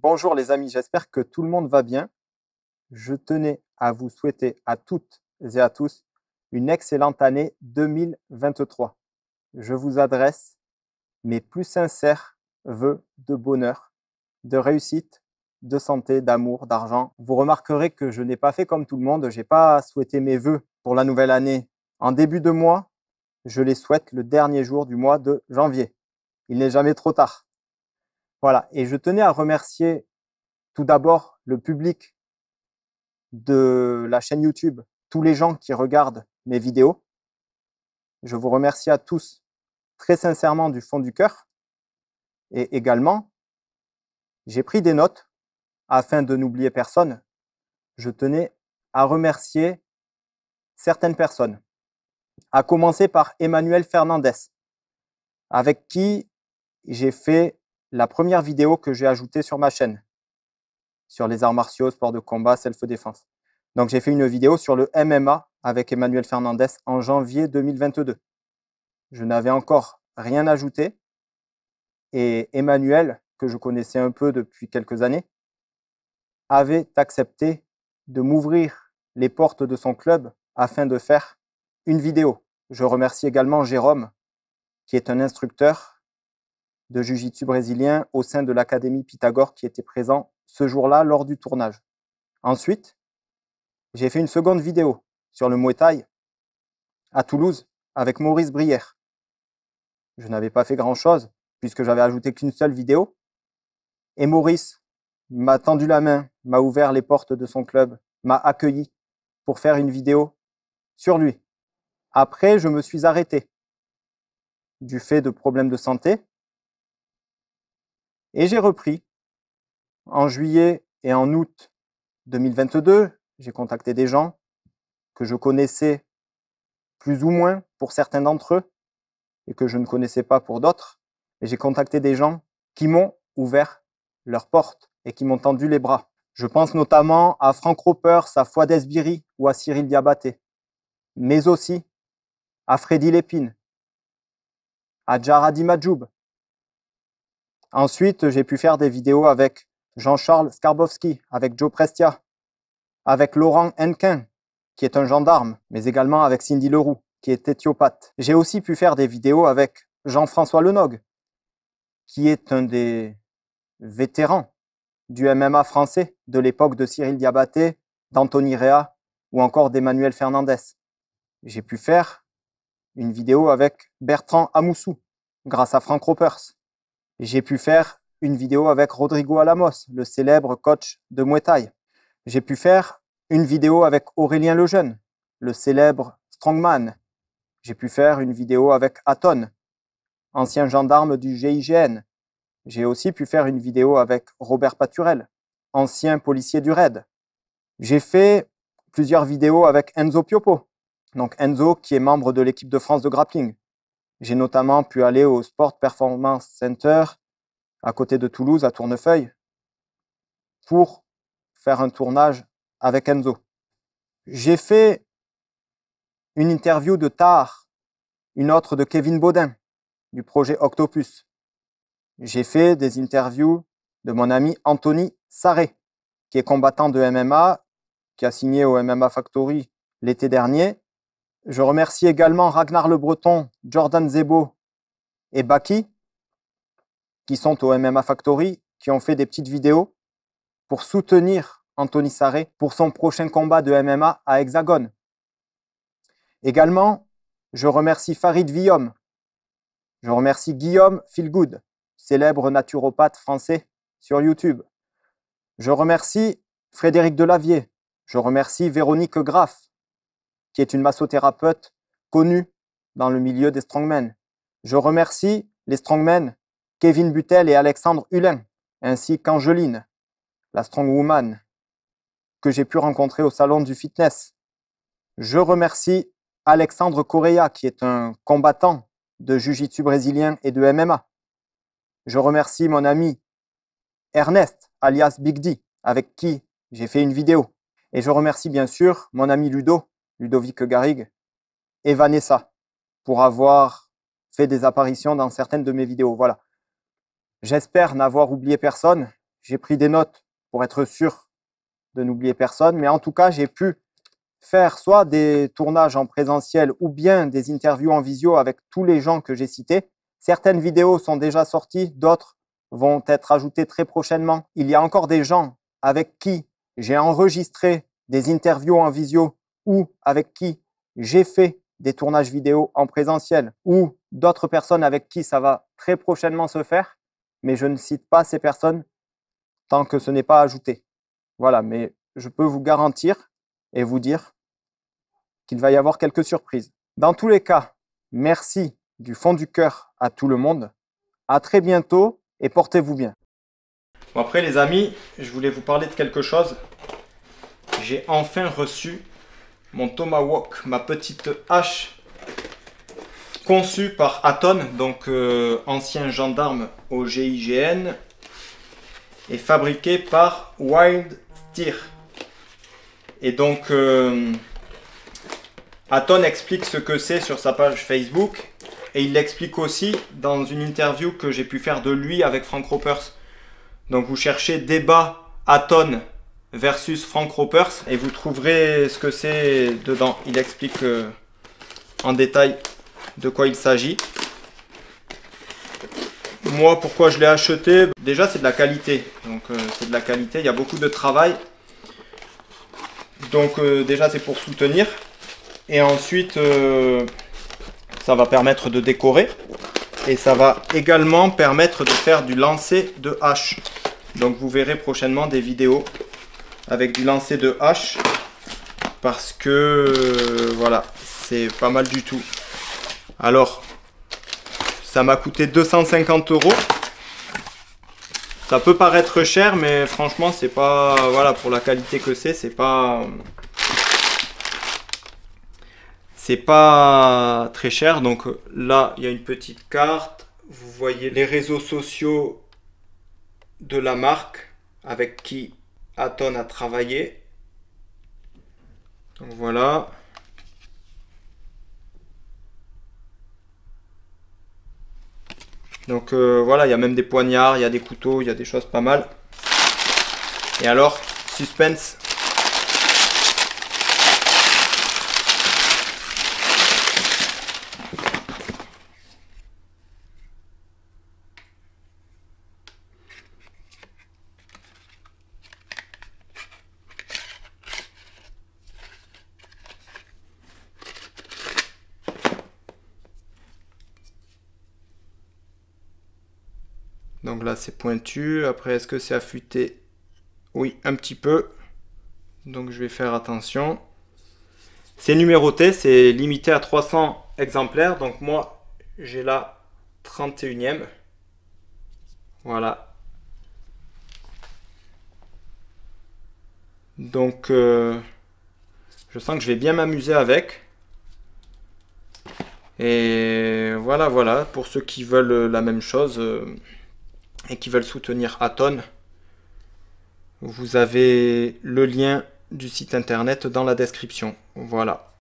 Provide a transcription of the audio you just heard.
Bonjour les amis, j'espère que tout le monde va bien. Je tenais à vous souhaiter à toutes et à tous une excellente année 2023. Je vous adresse mes plus sincères vœux de bonheur, de réussite, de santé, d'amour, d'argent. Vous remarquerez que je n'ai pas fait comme tout le monde, n'ai pas souhaité mes vœux pour la nouvelle année en début de mois. Je les souhaite le dernier jour du mois de janvier. Il n'est jamais trop tard. Voilà. Et je tenais à remercier tout d'abord le public de la chaîne YouTube, tous les gens qui regardent mes vidéos. Je vous remercie à tous très sincèrement du fond du cœur. Et également, j'ai pris des notes afin de n'oublier personne. Je tenais à remercier certaines personnes, à commencer par Emmanuel Fernandez, avec qui j'ai fait la première vidéo que j'ai ajoutée sur ma chaîne, sur les arts martiaux, sport de combat, self-défense. Donc j'ai fait une vidéo sur le MMA avec Emmanuel Fernandez en janvier 2022. Je n'avais encore rien ajouté et Emmanuel, que je connaissais un peu depuis quelques années, avait accepté de m'ouvrir les portes de son club afin de faire une vidéo. Je remercie également Jérôme, qui est un instructeur de Jiu-Jitsu brésilien au sein de l'Académie Pythagore qui était présent ce jour-là lors du tournage. Ensuite, j'ai fait une seconde vidéo sur le Muay à Toulouse avec Maurice Brière. Je n'avais pas fait grand-chose puisque j'avais ajouté qu'une seule vidéo. Et Maurice m'a tendu la main, m'a ouvert les portes de son club, m'a accueilli pour faire une vidéo sur lui. Après, je me suis arrêté du fait de problèmes de santé et j'ai repris. En juillet et en août 2022, j'ai contacté des gens que je connaissais plus ou moins pour certains d'entre eux et que je ne connaissais pas pour d'autres. Et j'ai contacté des gens qui m'ont ouvert leurs portes et qui m'ont tendu les bras. Je pense notamment à Franck Roper, à Fouad Esbiri ou à Cyril Diabaté, mais aussi à Freddy Lépine, à Jaradi Majoub, Ensuite, j'ai pu faire des vidéos avec Jean-Charles Skarbowski, avec Joe Prestia, avec Laurent Henquin, qui est un gendarme, mais également avec Cindy Leroux, qui est éthiopathe. J'ai aussi pu faire des vidéos avec Jean-François Lenogue, qui est un des vétérans du MMA français de l'époque de Cyril Diabaté, d'Anthony Réa ou encore d'Emmanuel Fernandez. J'ai pu faire une vidéo avec Bertrand Amoussou grâce à Frank Ropers. J'ai pu faire une vidéo avec Rodrigo Alamos, le célèbre coach de Muay Thai. J'ai pu faire une vidéo avec Aurélien Lejeune, le célèbre strongman. J'ai pu faire une vidéo avec Aton, ancien gendarme du GIGN. J'ai aussi pu faire une vidéo avec Robert Paturel, ancien policier du RAID. J'ai fait plusieurs vidéos avec Enzo Piopo, donc Enzo qui est membre de l'équipe de France de grappling. J'ai notamment pu aller au Sport Performance Center à côté de Toulouse, à Tournefeuille, pour faire un tournage avec Enzo. J'ai fait une interview de Tar, une autre de Kevin Baudin, du projet Octopus. J'ai fait des interviews de mon ami Anthony Sarré, qui est combattant de MMA, qui a signé au MMA Factory l'été dernier je remercie également Ragnar Le Breton, Jordan Zebo et Baki, qui sont au MMA Factory, qui ont fait des petites vidéos pour soutenir Anthony Sarré pour son prochain combat de MMA à Hexagone. Également, je remercie Farid Viom, Je remercie Guillaume Philgood, célèbre naturopathe français sur YouTube. Je remercie Frédéric Delavier. Je remercie Véronique Graff qui est une massothérapeute connue dans le milieu des strongmen. Je remercie les strongmen Kevin Butel et Alexandre Hulin, ainsi qu'Angeline, la strongwoman, que j'ai pu rencontrer au salon du fitness. Je remercie Alexandre Correa, qui est un combattant de Jiu-Jitsu brésilien et de MMA. Je remercie mon ami Ernest, alias Big D, avec qui j'ai fait une vidéo. Et je remercie bien sûr mon ami Ludo, Ludovic Garrigue et Vanessa pour avoir fait des apparitions dans certaines de mes vidéos. Voilà. J'espère n'avoir oublié personne. J'ai pris des notes pour être sûr de n'oublier personne. Mais en tout cas, j'ai pu faire soit des tournages en présentiel ou bien des interviews en visio avec tous les gens que j'ai cités. Certaines vidéos sont déjà sorties, d'autres vont être ajoutées très prochainement. Il y a encore des gens avec qui j'ai enregistré des interviews en visio ou avec qui j'ai fait des tournages vidéo en présentiel ou d'autres personnes avec qui ça va très prochainement se faire, mais je ne cite pas ces personnes tant que ce n'est pas ajouté. Voilà, mais je peux vous garantir et vous dire qu'il va y avoir quelques surprises. Dans tous les cas, merci du fond du cœur à tout le monde. À très bientôt et portez-vous bien. Bon après les amis, je voulais vous parler de quelque chose. J'ai enfin reçu mon tomahawk, ma petite hache conçue par Aton, donc euh, ancien gendarme au GIGN, et fabriquée par Wild Steer. Et donc, euh, Aton explique ce que c'est sur sa page Facebook, et il l'explique aussi dans une interview que j'ai pu faire de lui avec Frank Ropers. Donc, vous cherchez débat Aton versus Frank Ropers et vous trouverez ce que c'est dedans. Il explique euh, en détail de quoi il s'agit. Moi, pourquoi je l'ai acheté Déjà, c'est de la qualité. Donc, euh, c'est de la qualité. Il y a beaucoup de travail. Donc, euh, déjà, c'est pour soutenir. Et ensuite, ça va permettre de décorer. Et ça va également permettre de faire du lancer de hache. Donc, vous verrez prochainement des vidéos avec du lancer de hache parce que euh, voilà, c'est pas mal du tout. Alors, ça m'a coûté 250 euros. Ça peut paraître cher, mais franchement, c'est pas voilà pour la qualité que c'est, c'est pas c'est pas très cher. Donc là, il y a une petite carte. Vous voyez les réseaux sociaux de la marque avec qui tonne à travailler Donc voilà. Donc euh, voilà, il y a même des poignards, il y a des couteaux, il y a des choses pas mal. Et alors, suspense, Donc là, c'est pointu. Après, est-ce que c'est affûté Oui, un petit peu. Donc je vais faire attention. C'est numéroté, c'est limité à 300 exemplaires. Donc moi, j'ai la 31e. Voilà. Donc, euh, je sens que je vais bien m'amuser avec. Et voilà, voilà, pour ceux qui veulent la même chose. Euh, et qui veulent soutenir Aton, vous avez le lien du site internet dans la description. Voilà.